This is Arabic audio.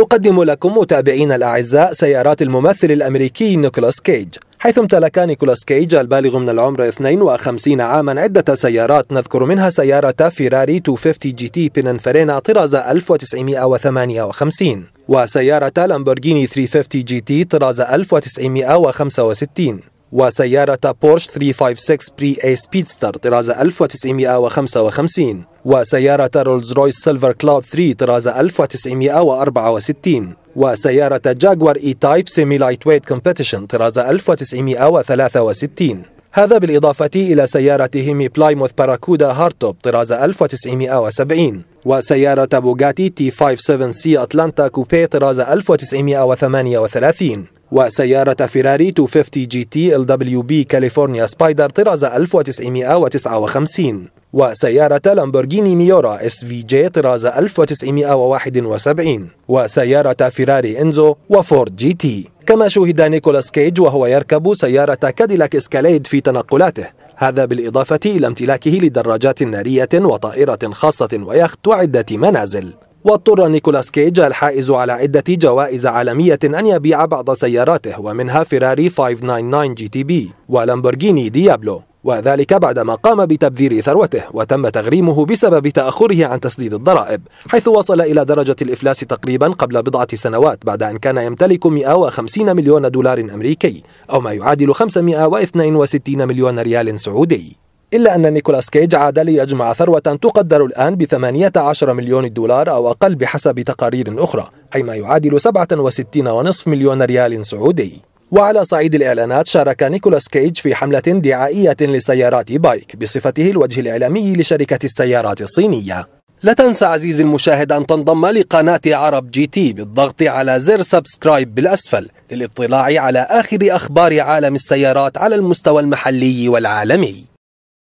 نقدم لكم متابعينا الأعزاء سيارات الممثل الأمريكي نيكولاس كيج حيث امتلك نيكولاس كيج البالغ من العمر 52 عاما عدة سيارات نذكر منها سيارة فيراري 250 جي تي بيننفرينا طراز 1958 وسيارة لامبورغيني 350 جي تي طراز 1965 وسيارة بورش 356 بري اي سبيدستر طراز 1955 وسيارة رولز رويس سيلفر كلاود 3 طراز 1964 وسيارة جاكوار اي تايب سيمي لايت ويت كومبيتيشن طراز 1963 هذا بالإضافة إلى سيارة هيمي بلايموث باراكودا هارتوب طراز 1970 وسيارة بوغاتي تي 57 سي أتلانتا كوبي طراز 1938 وسيارة فيراري 250 جي تي ال دبليو بي كاليفورنيا سبايدر طراز 1959 وسيارة لامبورغيني ميورا اس في جي طراز 1971 وسيارة فيراري انزو وفورد جي تي كما شوهد نيكولاس كيج وهو يركب سيارة كاديلاك اسكاليد في تنقلاته هذا بالإضافة إلى امتلاكه لدراجات نارية وطائرة خاصة ويخت وعدة منازل واضطر نيكولاس كيج الحائز على عدة جوائز عالمية أن يبيع بعض سياراته ومنها فيراري 599 جي تي بي ولامبورغيني ديابلو وذلك بعدما قام بتبذير ثروته وتم تغريمه بسبب تأخره عن تسديد الضرائب حيث وصل إلى درجة الإفلاس تقريبا قبل بضعة سنوات بعد أن كان يمتلك 150 مليون دولار أمريكي أو ما يعادل 562 مليون ريال سعودي إلا أن نيكولاس كيج عاد ليجمع ثروة تقدر الآن ب 18 مليون دولار أو أقل بحسب تقارير أخرى أي ما يعادل 67.5 مليون ريال سعودي وعلى صعيد الإعلانات شارك نيكولاس كيج في حملة دعائية لسيارات بايك بصفته الوجه الإعلامي لشركة السيارات الصينية لا تنسى عزيزي المشاهد أن تنضم لقناة عرب جي تي بالضغط على زر سبسكرايب بالأسفل للاطلاع على آخر أخبار عالم السيارات على المستوى المحلي والعالمي